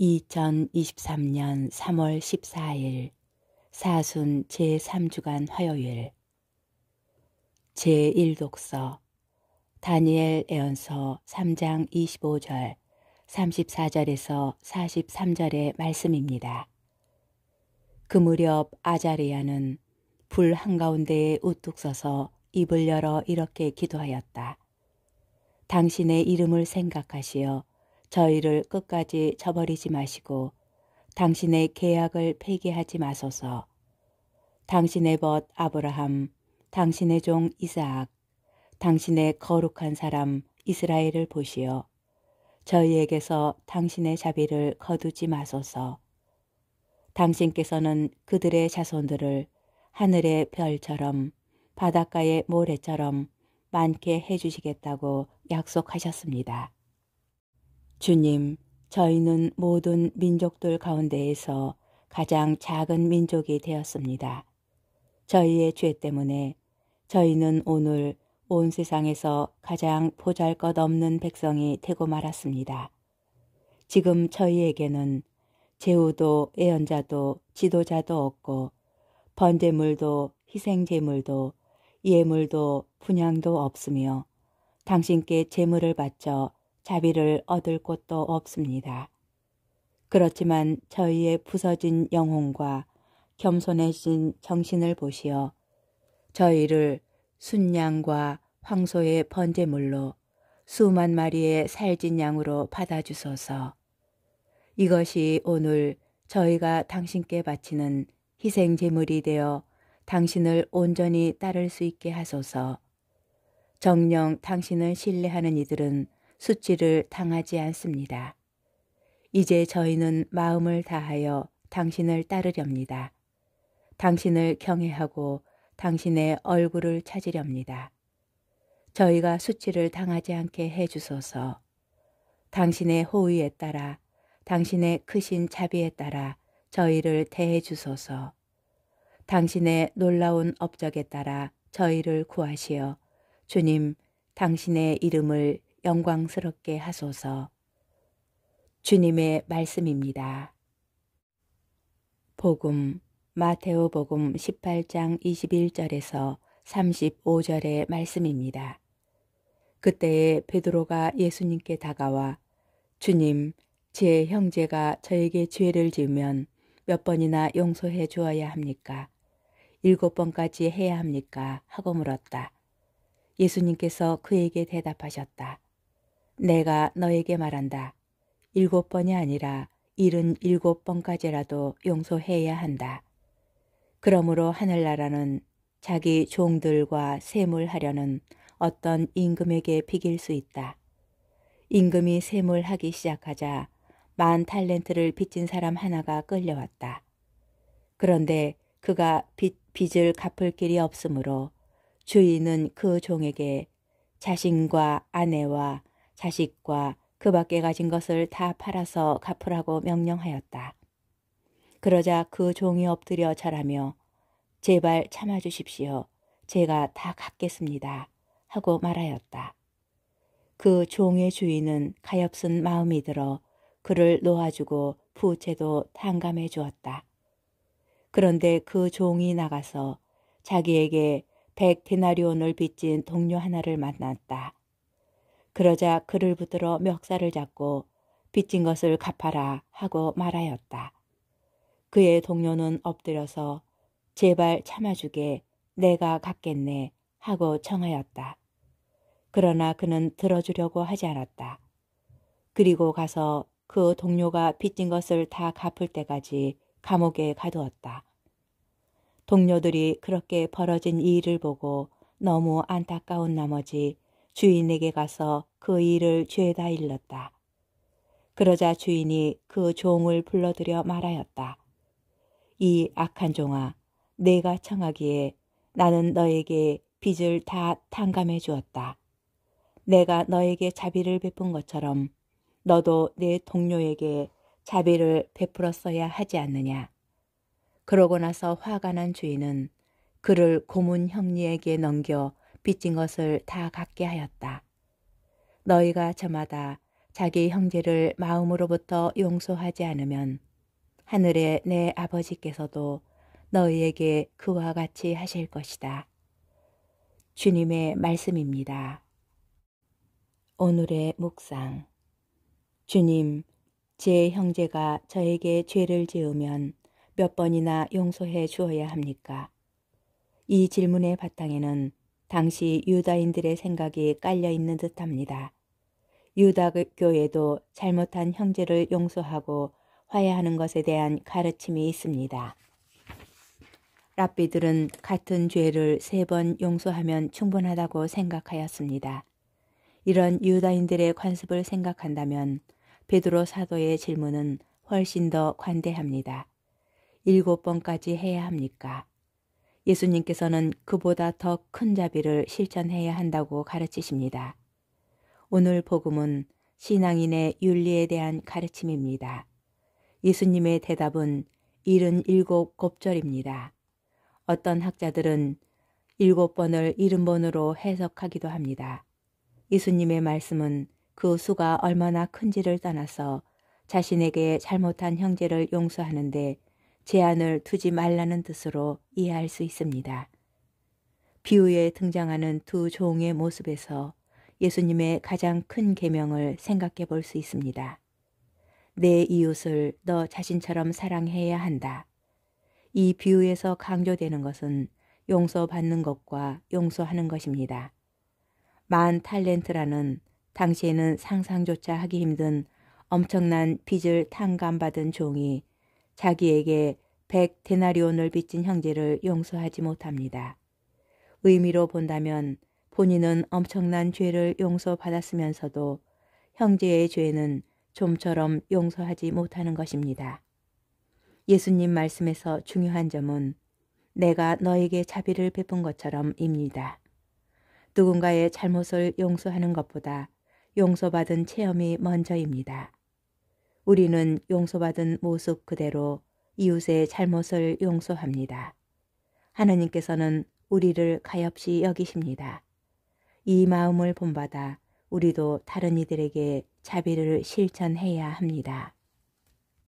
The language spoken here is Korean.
2023년 3월 14일 사순 제3주간 화요일 제1독서 다니엘 애언서 3장 25절 34절에서 43절의 말씀입니다. 그 무렵 아자리아는 불 한가운데에 우뚝 서서 입을 열어 이렇게 기도하였다. 당신의 이름을 생각하시어 저희를 끝까지 저버리지 마시고 당신의 계약을 폐기하지 마소서. 당신의 벗 아브라함, 당신의 종 이사악, 당신의 거룩한 사람 이스라엘을 보시어 저희에게서 당신의 자비를 거두지 마소서. 당신께서는 그들의 자손들을 하늘의 별처럼 바닷가의 모래처럼 많게 해주시겠다고 약속하셨습니다. 주님, 저희는 모든 민족들 가운데에서 가장 작은 민족이 되었습니다. 저희의 죄 때문에 저희는 오늘 온 세상에서 가장 보잘 것 없는 백성이 되고 말았습니다. 지금 저희에게는 제후도 예언자도 지도자도 없고 번제물도 희생제물도 예물도 분양도 없으며 당신께 제물을 바쳐 자비를 얻을 곳도 없습니다. 그렇지만 저희의 부서진 영혼과 겸손해진 정신을 보시어 저희를 순양과 황소의 번제물로 수만 마리의 살진 양으로 받아주소서. 이것이 오늘 저희가 당신께 바치는 희생 제물이 되어 당신을 온전히 따를 수 있게 하소서. 정령 당신을 신뢰하는 이들은 수치를 당하지 않습니다. 이제 저희는 마음을 다하여 당신을 따르렵니다. 당신을 경외하고 당신의 얼굴을 찾으렵니다. 저희가 수치를 당하지 않게 해주소서. 당신의 호의에 따라 당신의 크신 자비에 따라 저희를 대해 주소서. 당신의 놀라운 업적에 따라 저희를 구하시어 주님 당신의 이름을 영광스럽게 하소서. 주님의 말씀입니다. 복음 마테오 복음 18장 21절에서 35절의 말씀입니다. 그때에 베드로가 예수님께 다가와 주님, 제 형제가 저에게 죄를 지으면 몇 번이나 용서해 주어야 합니까? 일곱 번까지 해야 합니까? 하고 물었다. 예수님께서 그에게 대답하셨다. 내가 너에게 말한다. 일곱 번이 아니라 일흔 일곱 번까지라도 용서해야 한다. 그러므로 하늘나라는 자기 종들과 세물하려는 어떤 임금에게 비길 수 있다. 임금이 세물하기 시작하자 만 탈렌트를 빚진 사람 하나가 끌려왔다. 그런데 그가 빚, 빚을 갚을 길이 없으므로 주인은 그 종에게 자신과 아내와 자식과 그 밖에 가진 것을 다 팔아서 갚으라고 명령하였다. 그러자 그 종이 엎드려 절하며 제발 참아주십시오. 제가 다 갚겠습니다. 하고 말하였다. 그 종의 주인은 가엾은 마음이 들어 그를 놓아주고 부채도 탕감해 주었다. 그런데 그 종이 나가서 자기에게 백 데나리온을 빚진 동료 하나를 만났다. 그러자 그를 붙들어 멱살을 잡고 빚진 것을 갚아라 하고 말하였다. 그의 동료는 엎드려서 제발 참아주게 내가 갚겠네 하고 청하였다. 그러나 그는 들어주려고 하지 않았다. 그리고 가서 그 동료가 빚진 것을 다 갚을 때까지 감옥에 가두었다. 동료들이 그렇게 벌어진 이 일을 보고 너무 안타까운 나머지 주인에게 가서 그 일을 죄다 일렀다. 그러자 주인이 그 종을 불러들여 말하였다. 이 악한 종아, 내가 청하기에 나는 너에게 빚을 다 탕감해 주었다. 내가 너에게 자비를 베푼 것처럼 너도 내 동료에게 자비를 베풀었어야 하지 않느냐. 그러고 나서 화가 난 주인은 그를 고문 형리에게 넘겨 빚진 것을 다 갖게 하였다. 너희가 저마다 자기 형제를 마음으로부터 용서하지 않으면 하늘의 내 아버지께서도 너희에게 그와 같이 하실 것이다. 주님의 말씀입니다. 오늘의 묵상 주님, 제 형제가 저에게 죄를 지으면 몇 번이나 용서해 주어야 합니까? 이 질문의 바탕에는 당시 유다인들의 생각이 깔려있는 듯합니다. 유다교에도 잘못한 형제를 용서하고 화해하는 것에 대한 가르침이 있습니다. 랍비들은 같은 죄를 세 번 용서하면 충분하다고 생각하였습니다. 이런 유다인들의 관습을 생각한다면 베드로 사도의 질문은 훨씬 더 관대합니다. 일곱 번까지 해야 합니까? 예수님께서는 그보다 더 큰 자비를 실천해야 한다고 가르치십니다. 오늘 복음은 신앙인의 윤리에 대한 가르침입니다. 예수님의 대답은 77곱절입니다. 어떤 학자들은 7번을 70번으로 해석하기도 합니다. 예수님의 말씀은 그 수가 얼마나 큰지를 떠나서 자신에게 잘못한 형제를 용서하는데 제한을 두지 말라는 뜻으로 이해할 수 있습니다. 비유에 등장하는 두 종의 모습에서 예수님의 가장 큰 계명을 생각해 볼 수 있습니다. 내 이웃을 너 자신처럼 사랑해야 한다. 이 비유에서 강조되는 것은 용서받는 것과 용서하는 것입니다. 만 탈렌트라는 당시에는 상상조차 하기 힘든 엄청난 빚을 탕감받은 종이 자기에게 백 데나리온을 빚진 형제를 용서하지 못합니다. 의미로 본다면 본인은 엄청난 죄를 용서받았으면서도 형제의 죄는 좀처럼 용서하지 못하는 것입니다. 예수님 말씀에서 중요한 점은 내가 너에게 자비를 베푼 것처럼입니다. 누군가의 잘못을 용서하는 것보다 용서받은 체험이 먼저입니다. 우리는 용서받은 모습 그대로 이웃의 잘못을 용서합니다. 하나님께서는 우리를 가엾이 여기십니다. 이 마음을 본받아 우리도 다른 이들에게 자비를 실천해야 합니다.